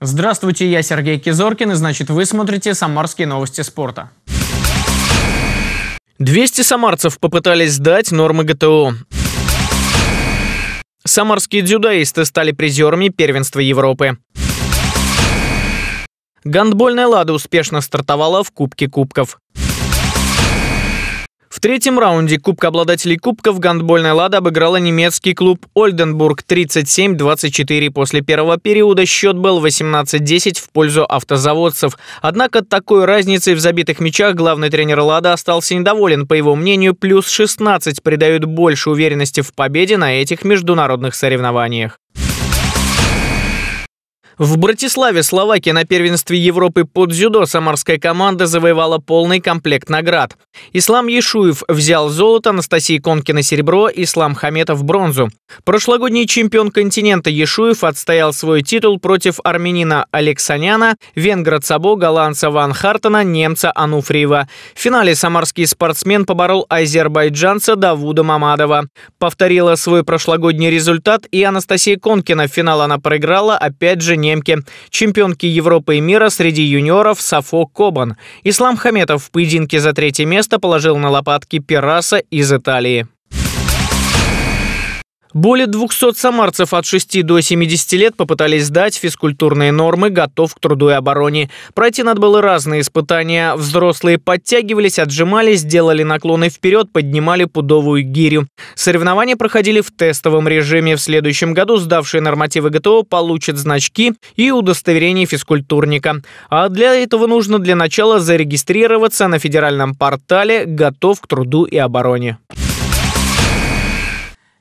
Здравствуйте, я Сергей Кизоркин, и значит вы смотрите «Самарские новости спорта». 200 самарцев попытались сдать нормы ГТО. Самарские дзюдоисты стали призерами первенства Европы. Гандбольная «Лада» успешно стартовала в Кубке Кубков. В третьем раунде Кубка обладателей Кубков гандбольная «Лада» обыграла немецкий клуб «Ольденбург» 37-24. После первого периода счет был 18-10 в пользу автозаводцев. Однако такой разницей в забитых мячах главный тренер «Лада» остался недоволен. По его мнению, плюс 16 придают больше уверенности в победе на этих международных соревнованиях. В Братиславе, Словакия, на первенстве Европы под дзюдо самарская команда завоевала полный комплект наград. Ислам Ешуев взял золото, Анастасия Конкина серебро, Ислам Хаметов бронзу. Прошлогодний чемпион континента Ешуев отстоял свой титул против армянина Алексаняна, венгра Цабо, голландца Ван Хартена, немца Ануфриева. В финале самарский спортсмен поборол азербайджанца Давуда Мамадова. Повторила свой прошлогодний результат и Анастасия Конкина. В финал она проиграла, опять же, не немки, чемпионки Европы и мира среди юниоров Сафо Кобан. Ислам Хаметов в поединке за третье место положил на лопатки Пираса из Италии. Более 200 самарцев от 6 до 70 лет попытались сдать физкультурные нормы «Готов к труду и обороне». Пройти надо было разные испытания. Взрослые подтягивались, отжимались, делали наклоны вперед, поднимали пудовую гирю. Соревнования проходили в тестовом режиме. В следующем году сдавшие нормативы ГТО получат значки и удостоверение физкультурника. А для этого нужно для начала зарегистрироваться на федеральном портале «Готов к труду и обороне».